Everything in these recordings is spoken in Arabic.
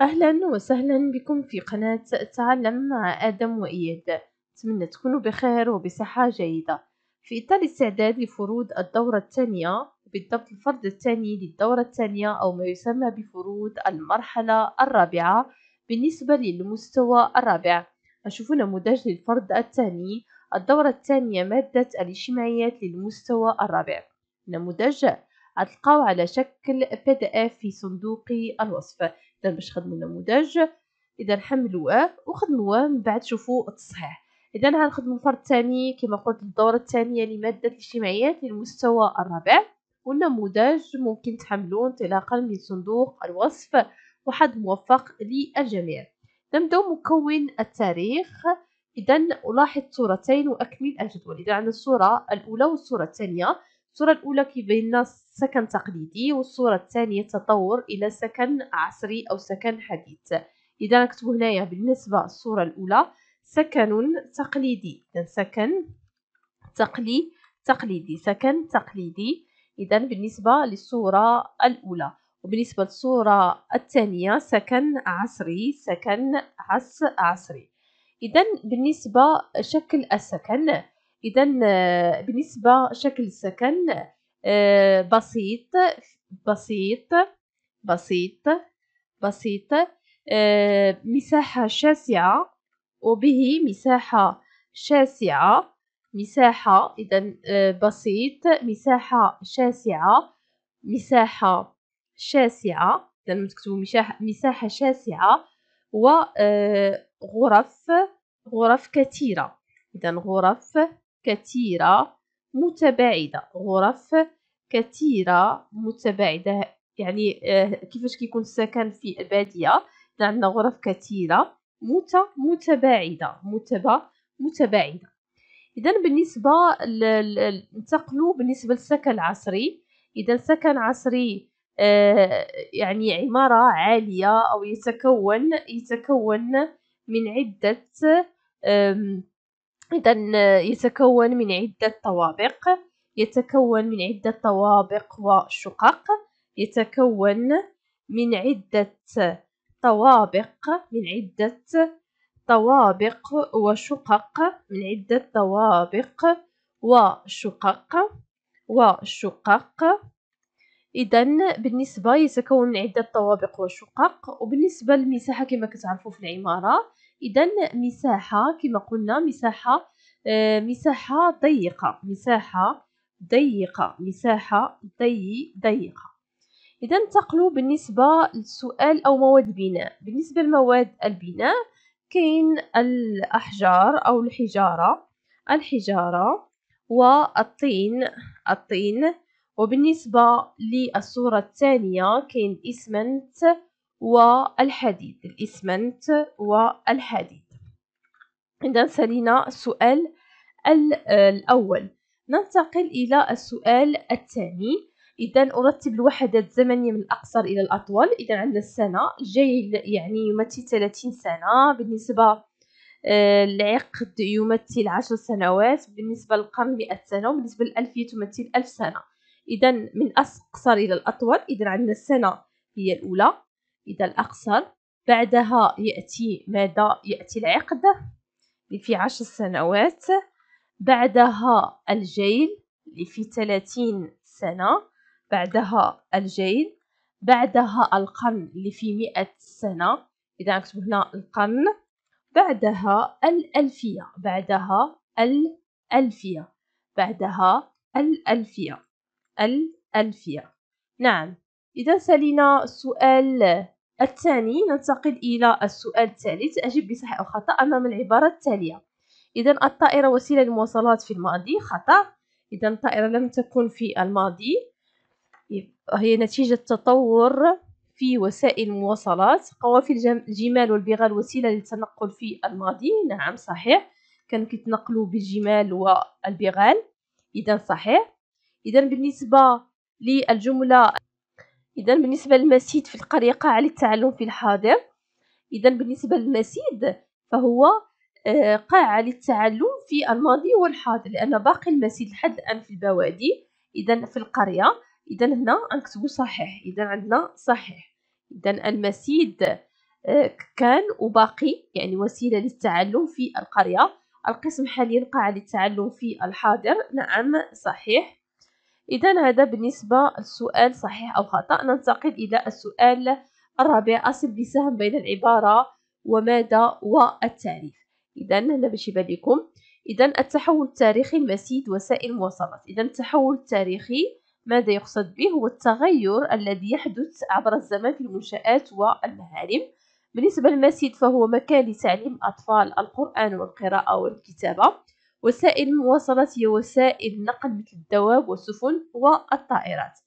أهلا وسهلا بكم في قناة تعلم مع آدم وإياد أتمنى تكونوا بخير وبصحة جيدة في إطار الاستعداد لفروض الدورة الثانية بالضبط الفرض الثاني للدورة الثانية أو ما يسمى بفروض المرحلة الرابعة بالنسبة للمستوى الرابع نشوف نموذج للفرض الثاني الدورة الثانية مادة الاجتماعيات للمستوى الرابع نموذج هتلقاو على شكل بي دي اف في صندوق الوصف اذا باش خدموا النموذج اذا حملوه وخدموه من بعد شوفوا التصحيح اذا غنخدموا الفرد الثاني كما قلت الدوره الثانيه لماده الاجتماعيات للمستوى الرابع والنموذج ممكن تحملوه انطلاقا من صندوق الوصف وحد موفق للجميع نبداو مكون التاريخ اذا الاحظ صورتين واكمل الجدول اذا عندنا الصوره الاولى والصوره الثانيه الصورة الأولى كيبين لنا سكن تقليدي والصورة الثانية تطور إلى سكن عصري أو سكن حديث إذا نكتب هنايا بالنسبة للصورة الأولى سكن تقليدي إذا سكن تقلي تقليدي سكن تقليدي إذا بالنسبة للصورة الأولى وبالنسبة للصورة الثانية سكن عصري سكن عص عصري إذا بالنسبة شكل السكن اذا آه، بالنسبه شكل السكن آه، بسيط بسيط بسيط بسيط آه، مساحه شاسعه وبه مساحه شاسعه مساحه اذا بسيط مساحه شاسعه مساحه شاسعه لما تكتبوا مساحه شاسعه وغرف غرف كثيره اذا غرف كثيرة متباعدة غرف كثيرة متباعدة يعني آه، كيفاش كيكون السكن في البادية عندنا غرف كثيرة مت متباعدة متبا متباعدة إذا بالنسبة ننتقلوا بالنسبة للسكن العصري إذا سكن عصري آه، يعني عمارة عالية أو يتكون يتكون من عدة إذا آه، يتكون من عدة طوابق يتكون من عدة طوابق وشقق يتكون من عدة طوابق من عدة طوابق وشقق من عدة طوابق وشقق وشقق إذا بالنسبة يتكون من عدة طوابق وشقق وبالنسبة للمساحة كما كتعرفوا في العمارة اذا مساحه كما قلنا مساحه آه، مساحه ضيقه مساحه ضيقه مساحه ضي ضيقه اذا انتقلوا بالنسبه للسؤال او مواد بناء بالنسبه لمواد البناء كاين الاحجار او الحجاره الحجاره والطين الطين وبالنسبه للصوره الثانيه كاين اسمنت والحديد الإسمنت والحديد إذا سالينا السؤال الأول ننتقل إلى السؤال الثاني إذا أرتب الوحدات الزمنية من الأقصر إلى الأطول إذا عندنا السنة الجاي يعني يمثل 30 سنة بالنسبة آه، العقد يمثل عشر سنوات بالنسبة للقرن مئة سنة وبالنسبة للألفية تمثل ألف سنة إذا من أقصر إلى الأطول إذا عندنا السنة هي الأولى إذا الأقصر بعدها يأتي مدى يأتي العقد اللي في عشر سنوات بعدها الجيل اللي في ثلاثين سنة بعدها الجيل بعدها القرن اللي في مئة سنة إذا نكتب هنا القرن بعدها الألفية بعدها الألفية بعدها الألفية الألفية نعم إذا سالينا السؤال الثاني ننتقل إلى السؤال الثالث أجب بصحيح أو خطأ أمام العبارة التالية إذا الطائرة وسيلة للمواصلات في الماضي خطأ إذا الطائرة لم تكن في الماضي هي نتيجة تطور في وسائل المواصلات قوافل الجمال والبغال وسيلة للتنقل في الماضي نعم صحيح كانوا كيتنقلوا بالجمال والبغال إذا صحيح إذا بالنسبة للجملة إذا بالنسبة للمسيد في القرية قاعة للتعلم في الحاضر إذا بالنسبة للمسيد فهو آه، قاعة للتعلم في الماضي والحاضر لأن باقي المسيد لحد الآن في البوادي إذا في القرية إذا هنا نكتبو صحيح إذا عندنا صحيح إذا المسيد آه، كان وباقي يعني وسيلة للتعلم في القرية القسم حاليا قاعة للتعلم في الحاضر نعم صحيح إذا هذا بالنسبة للسؤال صحيح أو خطأ ننتقل إلى السؤال الرابع أصل بسهم بين العبارة وماذا والتعريف إذا هنا باش يبان لكم إذا التحول التاريخي المسيد وسائل المواصلات إذا التحول التاريخي ماذا يقصد به هو التغير الذي يحدث عبر الزمن في المنشآت والمعالم بالنسبة للمسيد فهو مكان لتعليم الأطفال القرآن والقراءة والكتابة وسائل المواصلات هي وسائل النقل مثل الدواب والسفن والطائرات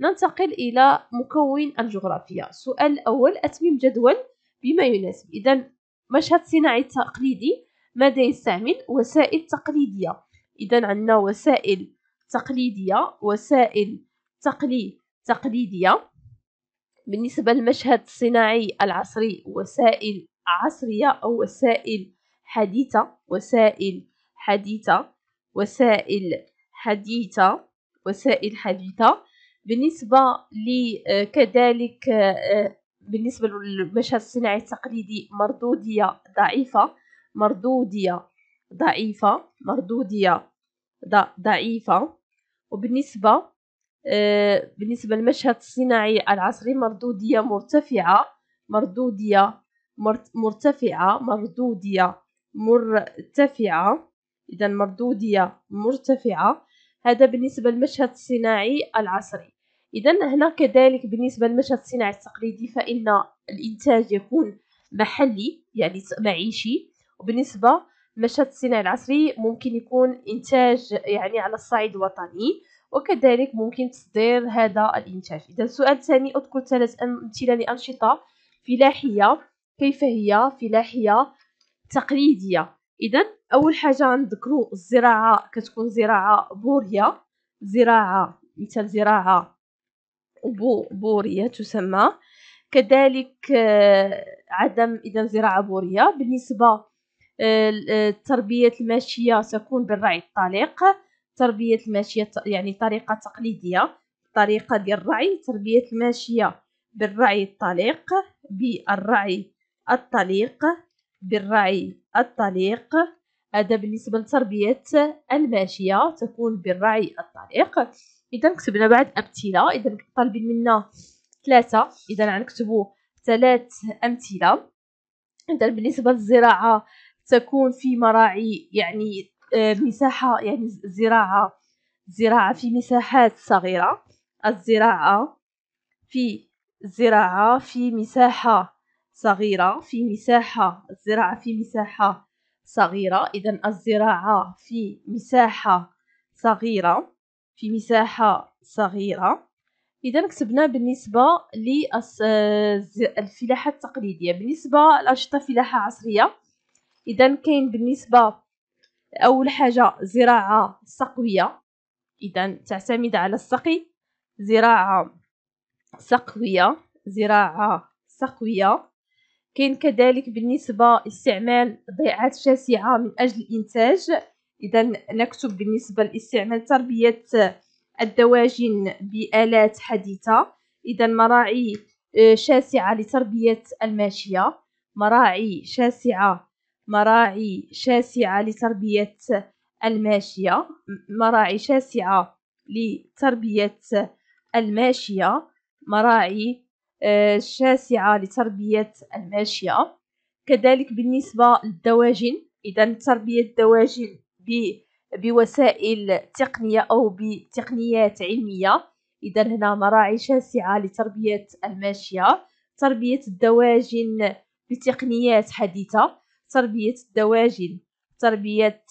ننتقل إلى مكون الجغرافيا السؤال الأول أتمم جدول بما يناسب إذا مشهد صناعي تقليدي ماذا يستعمل وسائل تقليدية إذا عندنا وسائل تقليدية وسائل تقلي تقليدية بالنسبة للمشهد الصناعي العصري وسائل عصرية أو وسائل حديثة وسائل حديثة وسائل حديثة وسائل حديثة بالنسبة لكذلك آه، آه، آه، بالنسبة للمشهد الصناعي التقليدي مردودية ضعيفة مردودية ضعيفة مردودية ضعيفة وبالنسبة بالنسبة للمشهد الصناعي العصري مردودية مرتفعة مردودية مرتفعة مردودية مرتفعة إذا مردودية مرتفعة هذا بالنسبة للمشهد الصناعي العصري إذا هنا كذلك بالنسبة للمشهد الصناعي التقليدي فإن الإنتاج يكون محلي يعني معيشي وبالنسبة للمشهد الصناعي العصري ممكن يكون إنتاج يعني على الصعيد الوطني وكذلك ممكن تصدير هذا الإنتاج إذا السؤال الثاني أذكر ثلاث أمثلة لأنشطة فلاحية كيف هي فلاحية تقليدية إذا اول حاجه غنذكروا الزراعه كتكون زراعه بوريه زراعه مثل زراعه بو بوريه تسمى كذلك آه، عدم اذا زراعه بوريه بالنسبه آه، آه، تربيه الماشيه تكون بالرعي الطليق تربيه الماشيه يعني طريقه تقليديه طريقه ديال الرعي تربيه الماشيه بالرعي الطليق بالرعي الطليق بالرعي الطليق هذا بالنسبة لتربية الماشية تكون بالرعي الطريق إذا كتبنا بعد أمثلة إذا طالبين منا ثلاثة إذا غنكتبوا ثلاث أمثلة إذا بالنسبة للزراعة تكون في مراعي يعني آه، مساحة يعني الزراعة الزراعة في مساحات صغيرة الزراعة في الزراعة في مساحة صغيرة في مساحة الزراعة في مساحة صغيرة إذا الزراعة في مساحة صغيرة في مساحة صغيرة إذا كتبنا بالنسبة للفلاحة آه، التقليدية بالنسبة لأنشطة فلاحة عصرية إذا كاين بالنسبة أول حاجة زراعة سقوية إذا تعتمد على السقي زراعة سقوية زراعة سقوية كاين كذلك بالنسبة استعمال ضيعات شاسعة من أجل الإنتاج إذا نكتب بالنسبة لاستعمال تربية الدواجن بآلات حديثة إذا مراعي آه، شاسعة لتربية الماشية مراعي شاسعة مراعي شاسعة لتربية الماشية مراعي شاسعة لتربية الماشية مراعي آه، شاسعة لتربية الماشية كذلك بالنسبة للدواجن إذا تربية الدواجن بوسائل تقنية أو بتقنيات علمية إذا هنا مراعي شاسعة لتربية الماشية تربية الدواجن بتقنيات حديثة تربية الدواجن تربية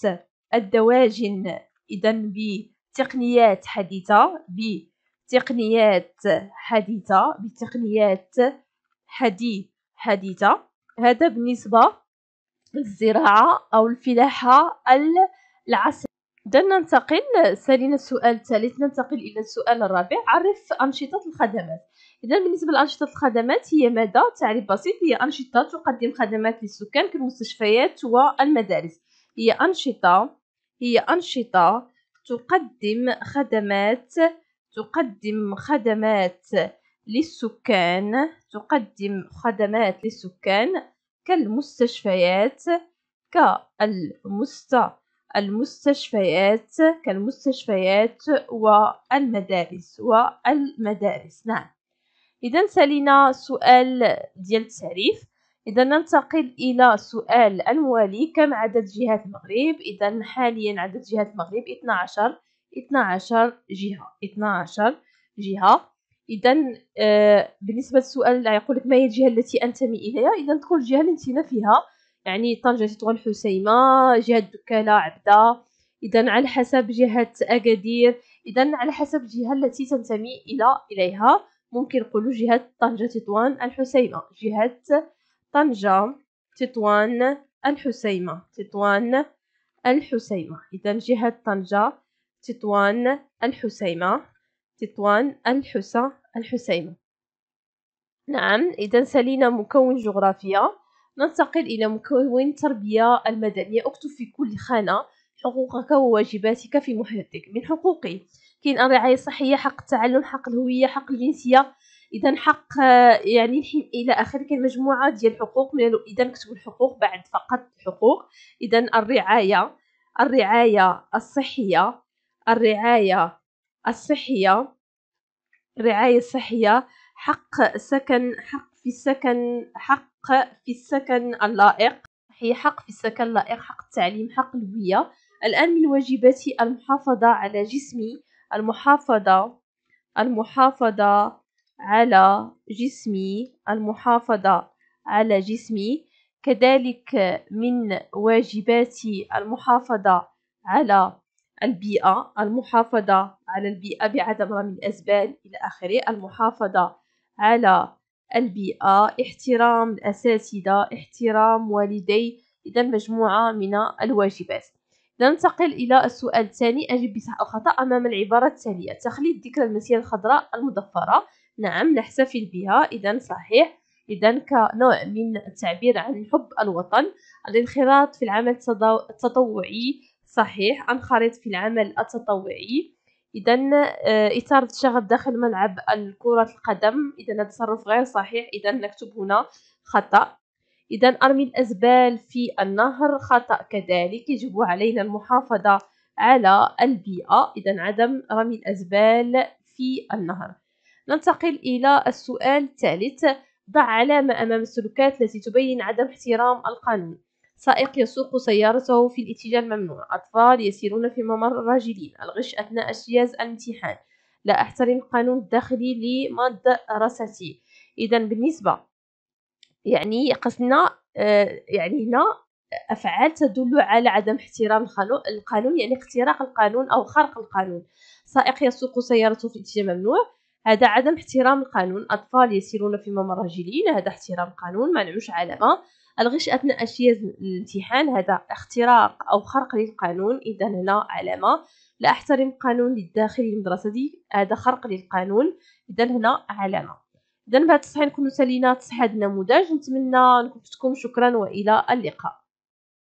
الدواجن إذا بتقنيات حديثة ب تقنيات حديثة بتقنيات حديث حديثة هذا بالنسبة للزراعة أو الفلاحة العصرية إذا ننتقل سالينا السؤال الثالث ننتقل إلى السؤال الرابع عرف أنشطة الخدمات إذا بالنسبة لأنشطة الخدمات هي ماذا؟ تعريف بسيط هي أنشطة تقدم خدمات للسكان كالمستشفيات والمدارس هي أنشطة هي أنشطة تقدم خدمات تقدم خدمات للسكان تقدم خدمات للسكان كالمستشفيات كالمست المستشفيات كالمستشفيات والمدارس والمدارس نعم إذا سالينا سؤال ديال التعريف إذا ننتقل إلى سؤال الموالي كم عدد جهات المغرب إذا حاليا عدد جهات المغرب 12 12 جهة 12 جهة إذا آه، بالنسبة للسؤال يقول لك ما هي الجهة التي أنتمي إليها إذا تقول الجهة اللي أنتينا فيها يعني طنجة تطوان الحسيمة جهة دكالة عبدة إذا على حسب جهة أكادير إذا على حسب الجهة التي تنتمي إلى إليها ممكن نقولوا جهة طنجة تطوان الحسيمة جهة طنجة تطوان الحسيمة تطوان الحسيمة إذا جهة طنجة تطوان الحسيمة تطوان الحسى الحسيمة نعم إذا سلينا مكون جغرافيا ننتقل إلى مكون تربية المدنية اكتب في كل خانة حقوقك وواجباتك في محيطك من حقوقي كاين الرعاية الصحية حق التعلم حق الهوية حق الجنسية إذا حق يعني إلى آخره كاين مجموعة ديال الحقوق من إذا نكتب الحقوق بعد فقط الحقوق إذا الرعاية الرعاية الصحية الرعاية الصحية الرعاية الصحية حق سكن حق في السكن حق في السكن اللائق هي حق في السكن اللائق حق التعليم حق الهوية الآن من واجباتي المحافظة على جسمي المحافظة المحافظة على جسمي المحافظة على جسمي كذلك من واجباتي المحافظة على البيئة المحافظة على البيئة بعدمها من الأزبال إلى آخره المحافظة على البيئة احترام الأساتذة احترام والدي إذا مجموعة من الواجبات ننتقل إلى السؤال الثاني أجب بصح أو خطأ أمام العبارة التالية تخليد ذكرى المسيرة الخضراء المضفرة نعم نحتفل بها إذا صحيح إذا كنوع من التعبير عن حب الوطن الانخراط في العمل التطوعي صحيح أنخرط في العمل التطوعي إذا إثارة آه، الشغف داخل ملعب كرة القدم إذا هذا تصرف غير صحيح إذا نكتب هنا خطأ إذا أرمي الأزبال في النهر خطأ كذلك يجب علينا المحافظة على البيئة إذا عدم رمي الأزبال في النهر ننتقل إلى السؤال الثالث ضع علامة أمام السلوكات التي تبين عدم احترام القانون سائق يسوق سيارته في الاتجاه الممنوع أطفال يسيرون في ممر راجلين الغش أثناء اجتياز الامتحان لا أحترم القانون الداخلي رساتي إذا بالنسبة يعني قصدنا آه، يعني هنا أفعال تدل على عدم احترام القانون يعني اختراق القانون أو خرق القانون سائق يسوق سيارته في اتجاه ممنوع هذا عدم احترام القانون أطفال يسيرون في ممر راجلين هذا احترام القانون ما نعوش علامة الغش أثناء أشياء الامتحان هذا اختراق أو خرق للقانون إذا هنا علامة لا أحترم القانون للداخل المدرسة دي هذا خرق للقانون إذا هنا علامة إذا بعد التصحيح نكونو سالينا تصحيح النموذج نتمنى نكون شكرا وإلى اللقاء